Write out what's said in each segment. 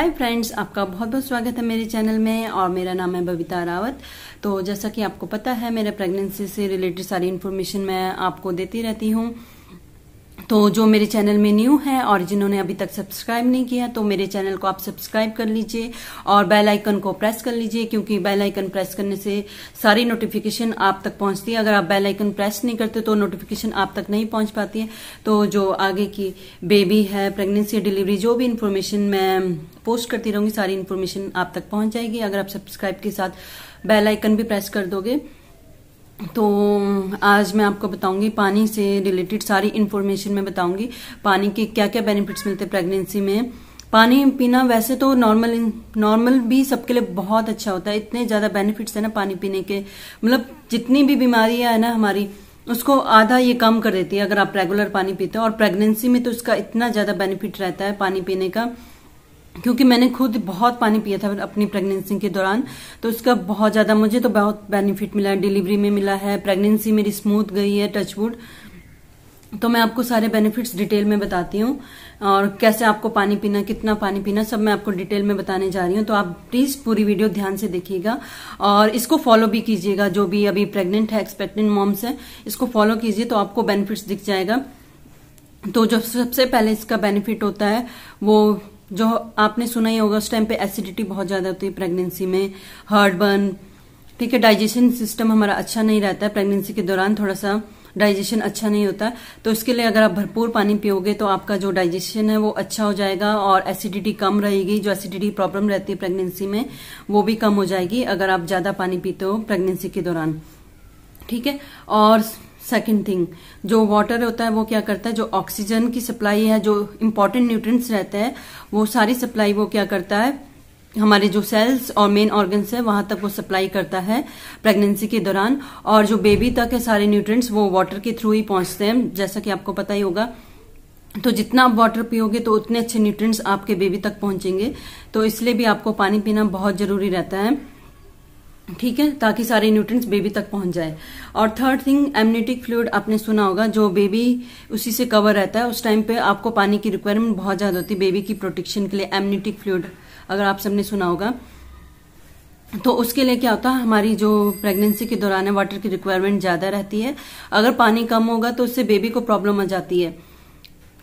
hi friends आपका बहुत बहुत स्वागत है मेरे चैनल में और मेरा नाम है बबीता रावत तो जैसा कि आपको पता है मेरे प्रेगनेंसी से रिलेटेड सारी इन्फॉर्मेशन मैं आपको देती रहती हूँ तो जो मेरे चैनल में न्यू हैं और जिन्होंने अभी तक सब्सक्राइब नहीं किया तो मेरे चैनल को आप सब्सक्राइब कर लीजिए और बेल आइकन को प्रेस कर लीजिए क्योंकि बेल आइकन प्रेस करने से सारी नोटिफिकेशन आप तक पहुंचती है अगर आप बेल आइकन प्रेस नहीं करते तो नोटिफिकेशन आप तक नहीं पहुंच पाती है तो जो आगे की बेबी है प्रेगनेंसी डिलीवरी जो भी इन्फॉर्मेशन मैं पोस्ट करती रहूंगी सारी इन्फॉर्मेशन आप तक पहुंच जाएगी अगर आप सब्सक्राइब के साथ बेलाइकन भी प्रेस कर दोगे तो आज मैं आपको बताऊंगी पानी से रिलेटेड सारी इन्फॉर्मेशन मैं बताऊंगी पानी के क्या क्या बेनिफिट्स मिलते हैं प्रेगनेंसी में पानी पीना वैसे तो नॉर्मल नॉर्मल भी सबके लिए बहुत अच्छा होता है इतने ज्यादा बेनिफिट्स है ना पानी पीने के मतलब जितनी भी बीमारियां है ना हमारी उसको आधा ये कम कर देती है अगर आप रेगुलर पानी पीते हो और प्रेगनेंसी में तो उसका इतना ज्यादा बेनिफिट रहता है पानी पीने का क्योंकि मैंने खुद बहुत पानी पिया था अपनी प्रेगनेंसी के दौरान तो उसका बहुत ज़्यादा मुझे तो बहुत बेनिफिट मिला है डिलीवरी में मिला है प्रेगनेंसी मेरी स्मूथ गई है टचवुड तो मैं आपको सारे बेनिफिट्स डिटेल में बताती हूँ और कैसे आपको पानी पीना कितना पानी पीना सब मैं आपको डिटेल में बताने जा रही हूँ तो आप प्लीज पूरी वीडियो ध्यान से देखिएगा और इसको फॉलो भी कीजिएगा जो भी अभी प्रेग्नेंट है एक्सपेक्टेंट मॉम्स है इसको फॉलो कीजिए तो आपको बेनिफिट्स दिख जाएगा तो जो सबसे पहले इसका बेनिफिट होता है वो जो आपने सुना ही होगा उस टाइम पे एसिडिटी बहुत ज़्यादा होती है प्रेगनेंसी में हार्ट बर्न ठीक है डाइजेशन सिस्टम हमारा अच्छा नहीं रहता है प्रेगनेंसी के दौरान थोड़ा सा डाइजेशन अच्छा नहीं होता तो इसके लिए अगर आप भरपूर पानी पियोगे तो आपका जो डाइजेशन है वो अच्छा हो जाएगा और एसिडिटी कम रहेगी जो एसिडिटी प्रॉब्लम रहती है प्रेगनेंसी में वो भी कम हो जाएगी अगर आप ज़्यादा पानी पीते हो प्रेगनेंसी के दौरान ठीक है और सेकेंड थिंग जो वाटर होता है वो क्या करता है जो ऑक्सीजन की सप्लाई है जो इम्पोर्टेंट न्यूट्रिएंट्स रहते हैं वो सारी सप्लाई वो क्या करता है हमारे जो सेल्स और मेन ऑर्गन्स है वहां तक वो सप्लाई करता है प्रेगनेंसी के दौरान और जो बेबी तक है सारे न्यूट्रिएंट्स वो वाटर के थ्रू ही पहुंचते हैं जैसा कि आपको पता ही होगा तो जितना आप वाटर पियोगे तो उतने अच्छे न्यूट्रिएंट्स आपके बेबी तक पहुंचेंगे तो इसलिए भी आपको पानी पीना बहुत जरूरी रहता है ठीक है ताकि सारे न्यूट्रिएंट्स बेबी तक पहुंच जाए और थर्ड थिंग एमनेटिक फ्लूड आपने सुना होगा जो बेबी उसी से कवर रहता है उस टाइम पे आपको पानी की रिक्वायरमेंट बहुत ज़्यादा होती है बेबी की प्रोटेक्शन के लिए एमनेटिक फ्लूड अगर आप सबने सुना होगा तो उसके लिए क्या होता है हमारी जो प्रेगनेंसी के दौरान है वाटर की रिक्वायरमेंट ज़्यादा रहती है अगर पानी कम होगा तो उससे बेबी को प्रॉब्लम आ जाती है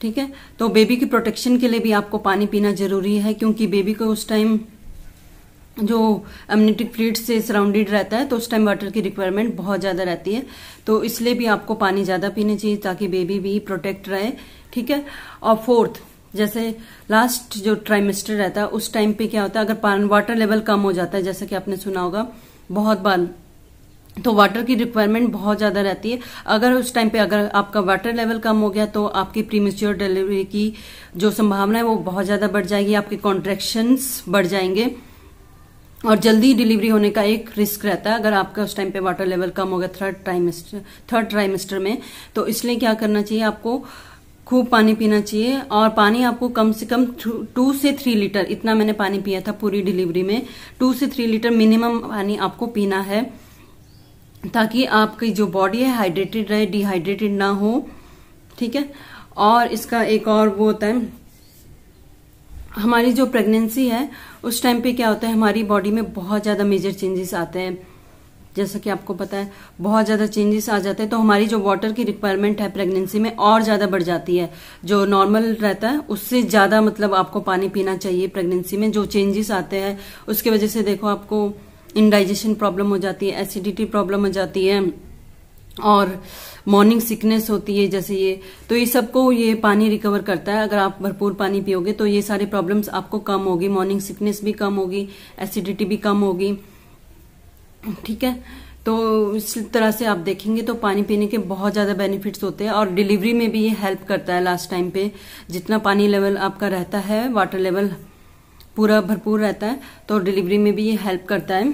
ठीक है तो बेबी की प्रोटेक्शन के लिए भी आपको पानी पीना जरूरी है क्योंकि बेबी को उस टाइम जो एमनेटिक फ्लूड से सराउंडेड रहता है तो उस टाइम वाटर की रिक्वायरमेंट बहुत ज़्यादा रहती है तो इसलिए भी आपको पानी ज़्यादा पीना चाहिए ताकि बेबी भी प्रोटेक्ट रहे ठीक है और फोर्थ जैसे लास्ट जो ट्राइमेस्टर रहता है उस टाइम पे क्या होता है अगर वाटर लेवल कम हो जाता है जैसा कि आपने सुना होगा बहुत बार तो वाटर की रिक्वायरमेंट बहुत ज़्यादा रहती है अगर उस टाइम पे अगर आपका वाटर लेवल कम हो गया तो आपकी प्रीमेच्योर डिलीवरी की जो संभावना है वो बहुत ज़्यादा बढ़ जाएगी आपके कॉन्ट्रेक्शंस बढ़ जाएंगे और जल्दी डिलीवरी होने का एक रिस्क रहता है अगर आपका उस टाइम पे वाटर लेवल कम हो गया थर्ड ट्राइमेस्टर थर्ड ट्राइमेस्टर में तो इसलिए क्या करना चाहिए आपको खूब पानी पीना चाहिए और पानी आपको कम से कम टू से थ्री लीटर इतना मैंने पानी पिया था पूरी डिलीवरी में टू से थ्री लीटर मिनिमम पानी आपको पीना है ताकि आपकी जो बॉडी है हाइड्रेटेड रहे डिहाइड्रेटेड ना हो ठीक है और इसका एक और वो होता है हमारी जो प्रेगनेंसी है उस टाइम पे क्या होता है हमारी बॉडी में बहुत ज़्यादा मेजर चेंजेस आते हैं जैसा कि आपको पता है बहुत ज़्यादा चेंजेस आ जाते हैं तो हमारी जो वाटर की रिक्वायरमेंट है प्रेगनेंसी में और ज़्यादा बढ़ जाती है जो नॉर्मल रहता है उससे ज़्यादा मतलब आपको पानी पीना चाहिए प्रेगनेंसी में जो चेंजेस आते हैं उसकी वजह से देखो आपको इनडाइजेशन प्रॉब्लम हो जाती है एसिडिटी प्रॉब्लम हो जाती है और मॉर्निंग सिकनेस होती है जैसे ये तो ये सबको ये पानी रिकवर करता है अगर आप भरपूर पानी पियोगे तो ये सारे प्रॉब्लम्स आपको कम होगी मॉर्निंग सिकनेस भी कम होगी एसिडिटी भी कम होगी ठीक है तो इस तरह से आप देखेंगे तो पानी पीने के बहुत ज़्यादा बेनिफिट्स होते हैं और डिलीवरी में भी ये हेल्प करता है लास्ट टाइम पे जितना पानी लेवल आपका रहता है वाटर लेवल पूरा भरपूर रहता है तो डिलीवरी में भी ये हेल्प करता है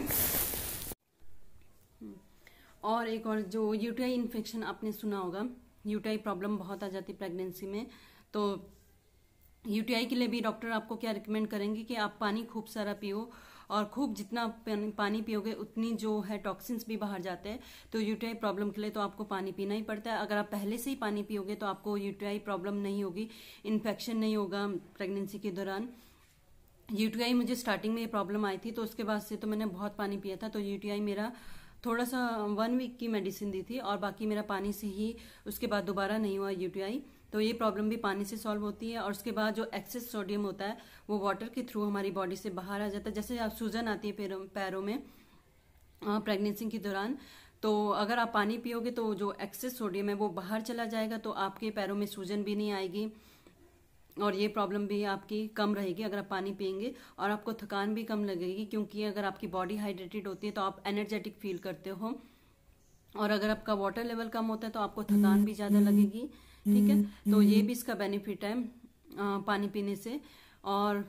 और एक और जो यूटीआई इन्फेक्शन आपने सुना होगा यूटीआई प्रॉब्लम बहुत आ जाती प्रेगनेंसी में तो यूटीआई के लिए भी डॉक्टर आपको क्या रिकमेंड करेंगे कि आप पानी खूब सारा पियो और खूब जितना पानी पियोगे उतनी जो है टॉक्सिन्स भी बाहर जाते हैं तो यूटीआई प्रॉब्लम के लिए तो आपको पानी पीना ही पड़ता है अगर आप पहले से ही पानी पियोगे तो आपको यूटीआई प्रॉब्लम नहीं होगी इन्फेक्शन नहीं होगा प्रेगनेंसी के दौरान यूटीआई मुझे स्टार्टिंग में ये प्रॉब्लम आई थी तो उसके बाद से तो मैंने बहुत पानी पिया था तो यूटीआई मेरा थोड़ा सा वन वीक की मेडिसिन दी थी और बाकी मेरा पानी से ही उसके बाद दोबारा नहीं हुआ यूटीआई तो ये प्रॉब्लम भी पानी से सॉल्व होती है और उसके बाद जो एक्सेस सोडियम होता है वो वाटर के थ्रू हमारी बॉडी से बाहर आ जाता है जैसे आप सूजन आती है पैरों पैरों में प्रेगनेंसी के दौरान तो अगर आप पानी पियोगे तो जो एक्सेस सोडियम है वो बाहर चला जाएगा तो आपके पैरों में सूजन भी नहीं आएगी और ये प्रॉब्लम भी आपकी कम रहेगी अगर आप पानी पियेंगे और आपको थकान भी कम लगेगी क्योंकि अगर आपकी बॉडी हाइड्रेटेड होती है तो आप एनर्जेटिक फील करते हो और अगर आपका वाटर लेवल कम होता है तो आपको थकान हम्म, भी ज़्यादा लगेगी हम्म, ठीक है हम्म, तो ये भी इसका बेनिफिट है पानी पीने से और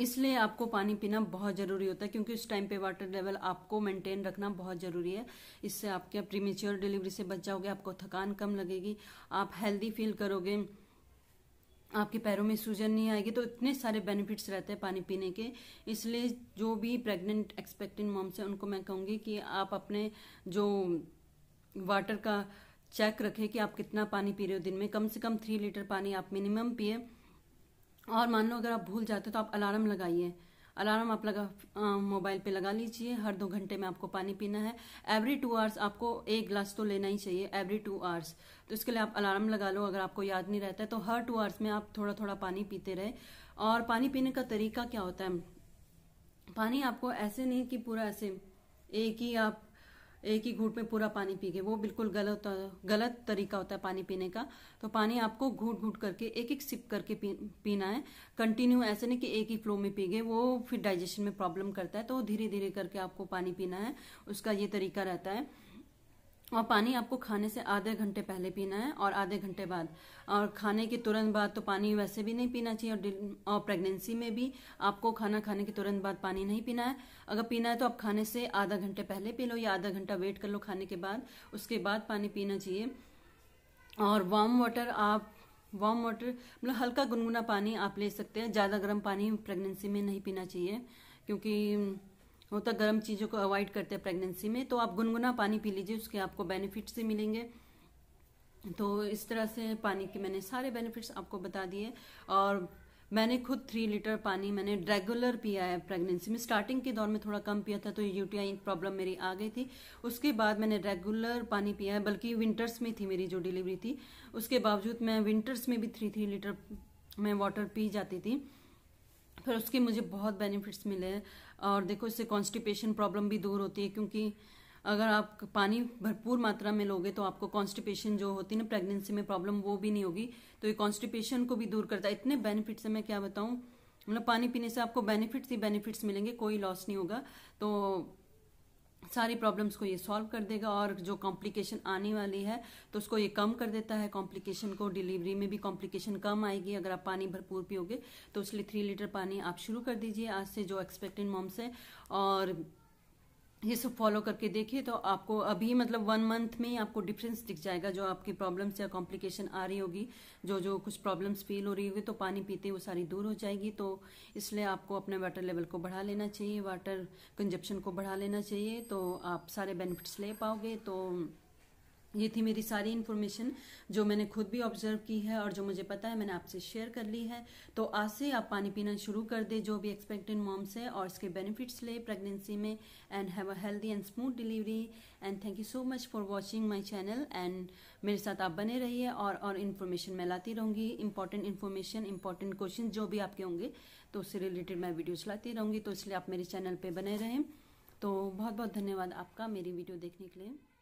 इसलिए आपको पानी पीना बहुत ज़रूरी होता है क्योंकि उस टाइम पे वाटर लेवल आपको मेंटेन रखना बहुत ज़रूरी है इससे आपके प्रीमेच्योर डिलीवरी से बच जाओगे आपको थकान कम लगेगी आप हेल्दी फील करोगे आपके पैरों में सूजन नहीं आएगी तो इतने सारे बेनिफिट्स रहते हैं पानी पीने के इसलिए जो भी प्रेग्नेंट एक्सपेक्टिंग मॉम्स हैं उनको मैं कहूँगी कि आप अपने जो वाटर का चेक रखें कि आप कितना पानी पी रहे हो दिन में कम से कम थ्री लीटर पानी आप मिनिमम पिए और मान लो अगर आप भूल जाते हो तो आप अलार्म लगाइए अलार्म आप लगा मोबाइल पे लगा लीजिए हर दो घंटे में आपको पानी पीना है एवरी टू आवर्स आपको एक ग्लास तो लेना ही चाहिए एवरी टू आवर्स तो इसके लिए आप अलार्म लगा लो अगर आपको याद नहीं रहता है तो हर टू आवर्स में आप थोड़ा थोड़ा पानी पीते रहे और पानी पीने का तरीका क्या होता है पानी आपको ऐसे नहीं कि पूरा ऐसे एक ही आप एक ही घूट में पूरा पानी पी गए वो बिल्कुल गलत गलत तरीका होता है पानी पीने का तो पानी आपको घूट घूट करके एक एक सिप करके पी, पीना है कंटिन्यू ऐसे नहीं कि एक ही फ्लो में पी गए वो फिर डाइजेशन में प्रॉब्लम करता है तो धीरे धीरे करके आपको पानी पीना है उसका ये तरीका रहता है और पानी आपको खाने से आधे घंटे पहले पीना है और आधे घंटे बाद और खाने के तुरंत बाद तो पानी वैसे भी नहीं पीना चाहिए और, और प्रेगनेंसी में भी आपको खाना खाने के तुरंत बाद पानी नहीं पीना है अगर पीना है तो आप खाने से आधा घंटे पहले पी लो या आधा घंटा वेट कर लो खाने के बाद उसके बाद पानी पीना चाहिए और वार्म वाटर आप वार्म वाटर मतलब हल्का गुनगुना पानी आप ले सकते हैं ज़्यादा गर्म पानी प्रेगनेंसी में नहीं पीना चाहिए क्योंकि होता गर्म चीज़ों को अवॉइड करते हैं प्रेगनेंसी में तो आप गुनगुना पानी पी लीजिए उसके आपको बेनिफिट्स ही मिलेंगे तो इस तरह से पानी के मैंने सारे बेनिफिट्स आपको बता दिए और मैंने खुद थ्री लीटर पानी मैंने रेगुलर पिया है प्रेगनेंसी में स्टार्टिंग के दौर में थोड़ा कम पिया था तो यूटीआई प्रॉब्लम मेरी आ गई थी उसके बाद मैंने रेगुलर पानी पिया है बल्कि विंटर्स में थी मेरी जो डिलीवरी थी उसके बावजूद मैं विंटर्स में भी थ्री थ्री लीटर में वाटर पी जाती थी फिर उसके मुझे बहुत बेनिफिट्स मिले हैं और देखो इससे कॉन्स्टिपेशन प्रॉब्लम भी दूर होती है क्योंकि अगर आप पानी भरपूर मात्रा में लोगे तो आपको कॉन्स्टिपेशन जो होती है ना प्रेगनेंसी में प्रॉब्लम वो भी नहीं होगी तो ये कॉन्स्टिपेशन को भी दूर करता है इतने बेनिफिट्स हैं मैं क्या बताऊँ मतलब पानी पीने से आपको बेनिफिट्स ही बेनिफिट्स मिलेंगे कोई लॉस नहीं होगा तो सारी प्रॉब्लम्स को ये सॉल्व कर देगा और जो कॉम्प्लिकेशन आने वाली है तो उसको ये कम कर देता है कॉम्प्लिकेशन को डिलीवरी में भी कॉम्प्लिकेशन कम आएगी अगर आप पानी भरपूर पियोगे तो इसलिए थ्री लीटर पानी आप शुरू कर दीजिए आज से जो एक्सपेक्टेड मॉम्स है और ये सब फॉलो करके देखिए तो आपको अभी मतलब वन मंथ में ही आपको डिफरेंस दिख जाएगा जो आपकी प्रॉब्लम्स या कॉम्प्लिकेशन आ रही होगी जो जो कुछ प्रॉब्लम्स फील हो रही होगी तो पानी पीते वो सारी दूर हो जाएगी तो इसलिए आपको अपने वाटर लेवल को बढ़ा लेना चाहिए वाटर कंजप्शन को बढ़ा लेना चाहिए तो आप सारे बेनिफिट्स ले पाओगे तो ये थी मेरी सारी इन्फॉर्मेशन जो मैंने खुद भी ऑब्जर्व की है और जो मुझे पता है मैंने आपसे शेयर कर ली है तो आज से आप पानी पीना शुरू कर दे जो भी एक्सपेक्टेड मॉम्स है और इसके बेनिफिट्स ले प्रेगनेंसी में and have a healthy and smooth delivery and thank you so much for watching my channel and मेरे साथ आप बने रहिए और और इन्फॉर्मेशन मैं लाती रहूँगी इंपॉर्टेंट इन्फॉर्मेशन इंपॉर्टेंट क्वेश्चन जो भी आपके होंगे तो उससे रिलेटेड मैं वीडियोज लाती रहूँगी तो इसलिए आप मेरे चैनल पर बने रहें तो बहुत बहुत धन्यवाद आपका मेरी वीडियो देखने के लिए